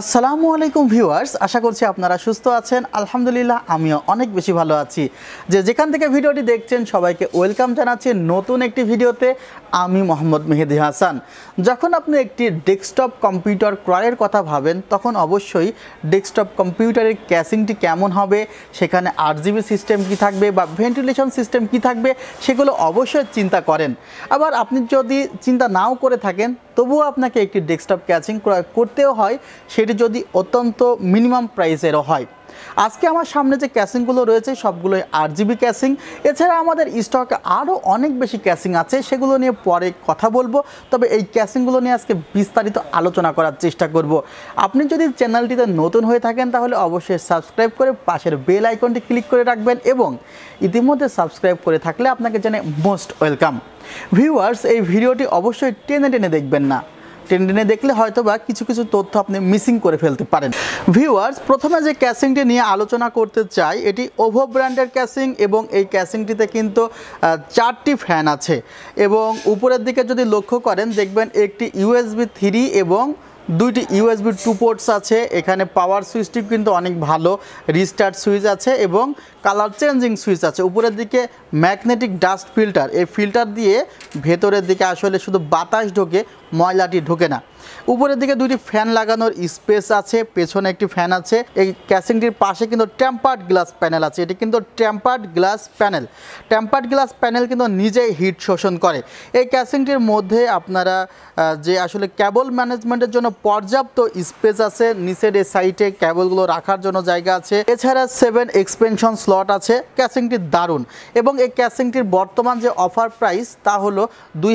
আসসালামু আলাইকুম ভিউয়ার্স আশা করছি আপনারা সুস্থ আছেন আলহামদুলিল্লাহ আমিও অনেক বেশি ভালো আছি যে যেখান থেকে ভিডিওটি দেখছেন সবাইকে ওয়েলকাম জানাচ্ছি নতুন একটি ভিডিওতে আমি মোহাম্মদ মেহেদি হাসান যখন আপনি একটি ডেস্কটপ কম্পিউটার ক্রয়ের কথা ভাবেন তখন অবশ্যই ডেস্কটপ কম্পিউটারের ক্যাশিংটি কেমন হবে সেখানে আট জিবি সিস্টেম কী থাকবে বা ভেন্টিলেশন সিস্টেম কী থাকবে সেগুলো অবশ্যই চিন্তা করেন আবার আপনি যদি চিন্তা নাও করে থাকেন তবুও আপনাকে একটি ডেস্কটপ ক্যাচিং ক্রয় করতেও হয় সেটি যদি অত্যন্ত মিনিমাম প্রাইসেরও হয় আজকে আমার সামনে যে ক্যাসিংগুলো রয়েছে সবগুলোই আট জিবি ক্যাসিং এছাড়া আমাদের স্টকে আরও অনেক বেশি ক্যাসিং আছে সেগুলো নিয়ে পরে কথা বলবো তবে এই ক্যাসিংগুলো নিয়ে আজকে বিস্তারিত আলোচনা করার চেষ্টা করব। আপনি যদি চ্যানেলটিতে নতুন হয়ে থাকেন তাহলে অবশ্যই সাবস্ক্রাইব করে পাশের বেল আইকনটি ক্লিক করে রাখবেন এবং ইতিমধ্যে সাবস্ক্রাইব করে থাকলে আপনাকে জানে মোস্ট ওয়েলকাম ভিউয়ার্স এই ভিডিওটি অবশ্যই টেনে টেনে দেখবেন না টেনে দেখলে হয়তো বা কিছু কিছু তথ্য আপনি মিসিং করে ফেলতে পারেন ভিউয়ার্স প্রথমে যে ক্যাসিংটি নিয়ে আলোচনা করতে চাই এটি ওভো ব্র্যান্ডের ক্যাসিং এবং এই ক্যাসিংটিতে কিন্তু চারটি ফ্যান আছে এবং উপরের দিকে যদি লক্ষ্য করেন দেখবেন একটি ইউএসবি থ্রি এবং দুইটি ইউএসবি টু পোর্টস আছে এখানে পাওয়ার সুইচটি কিন্তু অনেক ভালো রিস্টার্ট সুইচ আছে এবং কালার চেঞ্জিং সুইচ আছে উপরের দিকে ম্যাগনেটিক ডাস্ট ফিল্টার এই ফিল্টার দিয়ে ভেতরের দিকে আসলে শুধু বাতাস ঢোকে ময়লাটি ঢোকে না উপরের দিকে দুটি ফ্যান লাগানোর স্পেস আছে পেছনে একটি ফ্যান আছে এই ক্যাসিংটির পাশে কিন্তু ট্যাম্পার্ড গ্লাস প্যানেল আছে এটি কিন্তু tempered glass panel tempered glass panel কিন্তু নিজেই হিট শোষণ করে এই ক্যাসিংটির মধ্যে আপনারা যে আসলে ক্যাবল ম্যানেজমেন্টের জন্য পর্যাপ্ত স্পেস আছে নিচের এই সাইটে ক্যাবলগুলো রাখার জন্য জায়গা আছে এছাড়া সেভেন এক্সপেনশন স্লট আছে ক্যাসিংটি দারুণ এবং এই ক্যাসিংটির বর্তমান যে অফার প্রাইস তা হলো দুই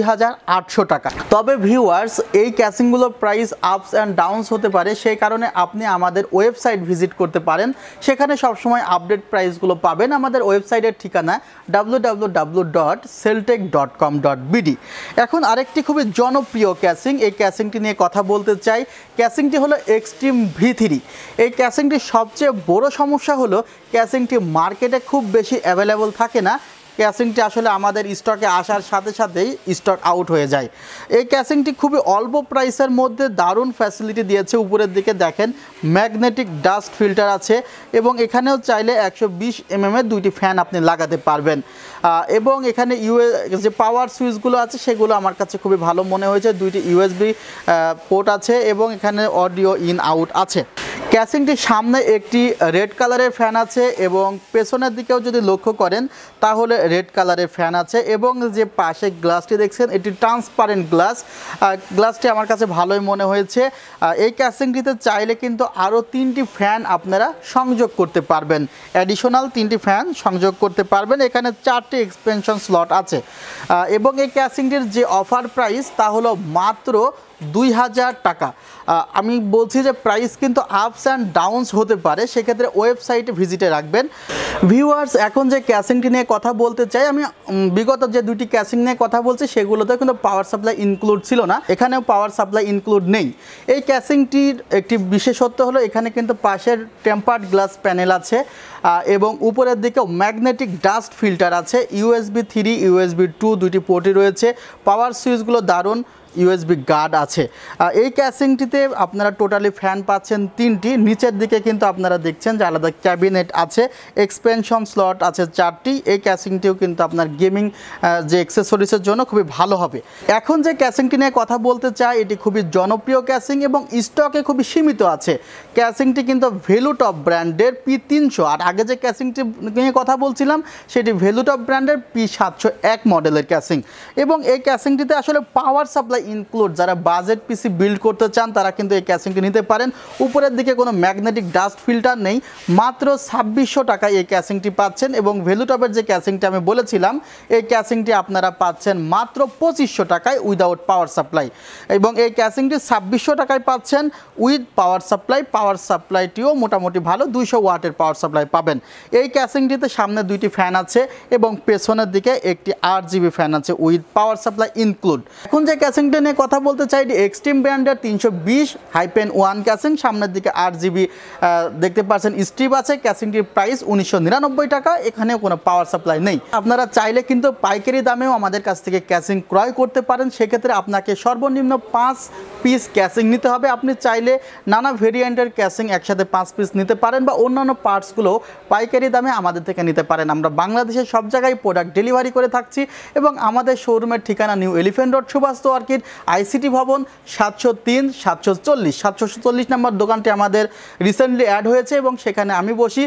টাকা তবে ভিউয়ার্স এই ক্যাসিংগুলো অনেকগুলো প্রাইস আপস অ্যান্ড ডাউনস হতে পারে সেই কারণে আপনি আমাদের ওয়েবসাইট ভিজিট করতে পারেন সেখানে সবসময় আপডেট প্রাইসগুলো পাবেন আমাদের ওয়েবসাইটের ঠিকানা ডাব্লু এখন আরেকটি খুবই জনপ্রিয় ক্যাসিং এই ক্যাসিংটি নিয়ে কথা বলতে চাই ক্যাসিংটি হলো এক্সট্রিম ভি থ্রি এই ক্যাসিংটির সবচেয়ে বড় সমস্যা হলো ক্যাসিংটি মার্কেটে খুব বেশি অ্যাভেলেবল থাকে না ক্যাসিংটি আসলে আমাদের স্টকে আসার সাথে সাথেই স্টক আউট হয়ে যায় এই ক্যাসিংটি খুবই অল্প প্রাইসের মধ্যে দারুণ ফ্যাসিলিটি দিয়েছে উপরের দিকে দেখেন ম্যাগনেটিক ডাস্ট ফিল্টার আছে এবং এখানেও চাইলে একশো বিশ এমএমের দুইটি ফ্যান আপনি লাগাতে পারবেন এবং এখানে ইউএ যে পাওয়ার সুইচগুলো আছে সেগুলো আমার কাছে খুবই ভালো মনে হয়েছে দুইটি ইউএসবি পোর্ট আছে এবং এখানে অডিও ইন আউট আছে ক্যাসিংটির সামনে একটি রেড কালারের ফ্যান আছে এবং পেছনের দিকেও যদি লক্ষ্য করেন তাহলে রেড কালারের ফ্যান আছে এবং যে পাশে গ্লাসটি দেখছেন এটি ট্রান্সপারেন্ট গ্লাস গ্লাসটি আমার কাছে ভালোই মনে হয়েছে এই ক্যাসিংটিতে চাইলে কিন্তু আরও তিনটি ফ্যান আপনারা সংযোগ করতে পারবেন অ্যাডিশনাল তিনটি ফ্যান সংযোগ করতে পারবেন এখানে চারটি এক্সপেনশন স্লট আছে এবং এই ক্যাসিংটির যে অফার প্রাইস তা হলো মাত্র দুই হাজার টাকা আমি বলছি যে প্রাইস কিন্তু আপস অ্যান্ড ডাউনস হতে পারে সেক্ষেত্রে ওয়েবসাইটে ভিজিটে রাখবেন ভিউয়ার্স এখন যে ক্যাসিংটি নিয়ে কথা বলতে চাই আমি বিগত যে দুটি ক্যাসিং নিয়ে কথা বলছি সেগুলোতে কিন্তু পাওয়ার সাপ্লাই ইনক্লুড ছিল না এখানেও পাওয়ার সাপ্লাই ইনক্লুড নেই এই ক্যাসিংটির একটি বিশেষত্ব হলো এখানে কিন্তু পাশের টেম্পার্ড গ্লাস প্যানেল আছে এবং উপরের দিকেও ম্যাগনেটিক ডাস্ট ফিল্টার আছে ইউএসবি থ্রি ইউএসবি টু দুটি পোর্টই রয়েছে পাওয়ার সুইচগুলো দারুণ ইউএসবি গার্ড আছে এই ক্যাসিংটিতে আপনারা টোটালি ফ্যান পাচ্ছেন তিনটি নিচের দিকে কিন্তু আপনারা দেখছেন যে আলাদা ক্যাবিনেট আছে এক্সপেনশন স্লট আছে চারটি এই ক্যাসিংটিও কিন্তু আপনার গেমিং যে অ্যাক্সেসরিজের জন্য খুবই ভালো হবে এখন যে ক্যাসিংটি নিয়ে কথা বলতে চাই এটি খুবই জনপ্রিয় ক্যাসিং এবং স্টকে খুবই সীমিত আছে ক্যাসিংটি কিন্তু ভ্যালু টপ ব্র্যান্ডের পি তিনশো আর আগে যে ক্যাসিংটি নিয়ে কথা বলছিলাম সেটি ভ্যালু টপ ব্র্যান্ডের পি সাতশো এক মডেলের ক্যাসিং এবং এই ক্যাসিংটিতে আসলে পাওয়ার সাপ্লাই ইনক্লুড যারা বাজেট পিসি বিল্ড করতে চান তারা কিন্তু এই ক্যাসিংটি নিতে পারেন উপরের দিকে কোনো ম্যাগনেটিক ডাস্ট ফিল্টার নেই মাত্র ছাব্বিশশো টাকায় এই ক্যাসিংটি পাচ্ছেন এবং ভ্যালুটপের যে ক্যাসিংটি আমি বলেছিলাম এই ক্যাসিংটি আপনারা পাচ্ছেন মাত্র পঁচিশশো টাকায় উইদাউট পাওয়ার সাপ্লাই এবং এই ক্যাসিংটি ছাব্বিশশো টাকায় পাচ্ছেন উইথ পাওয়ার সাপ্লাই পাওয়ার সাপ্লাইটিও মোটামুটি ভালো দুইশো ওয়াটের পাওয়ার সাপ্লাই পাবেন এই ক্যাসিংটিতে সামনে দুইটি ফ্যান আছে এবং পেছনের দিকে একটি আট জিবি ফ্যান আছে উইথ পাওয়ার সাপ্লাই ইনক্লুড এখন যে ক্যাসিংটি ভেরিয়েন্টে নিয়ে কথা বলতে চাই এক্সট্রিম ব্র্যান্ডের তিনশো বিশ হাইপেন ওয়ান ক্যাসিং সামনের দিকে আট জিবি দেখতে পাচ্ছেন স্ট্রিপ আছে ক্যাসিংটির প্রাইস উনিশশো টাকা এখানেও কোনো পাওয়ার সাপ্লাই নেই আপনারা চাইলে কিন্তু পাইকারি দামেও আমাদের কাছ থেকে ক্যাসিং ক্রয় করতে পারেন সেক্ষেত্রে আপনাকে সর্বনিম্ন পাঁচ পিস ক্যাসিং নিতে হবে আপনি চাইলে নানা ভেরিয়েন্টের ক্যাসিং একসাথে পাঁচ পিস নিতে পারেন বা অন্যান্য পার্টসগুলো পাইকারি দামে আমাদের থেকে নিতে পারেন আমরা বাংলাদেশের সব জায়গায় প্রোডাক্ট ডেলিভারি করে থাকছি এবং আমাদের শোরুমের ঠিকানা new elephant road Subhash orchid ICT ভবন সাতশো তিন সাতশো চল্লিশ সাতশো চল্লিশ নম্বর দোকানটি আমাদের রিসেন্টলি অ্যাড হয়েছে এবং সেখানে আমি বসি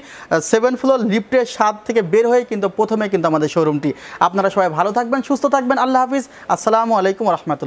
সেভেন ফ্লোর লিফটের সাত থেকে বের হয়ে কিন্তু প্রথমে কিন্তু আমাদের শোরুমটি আপনারা সবাই ভালো থাকবেন সুস্থ থাকবেন আল্লাহ হাফিজ আসসালামু আলাইকুম রহমতুল্লাহ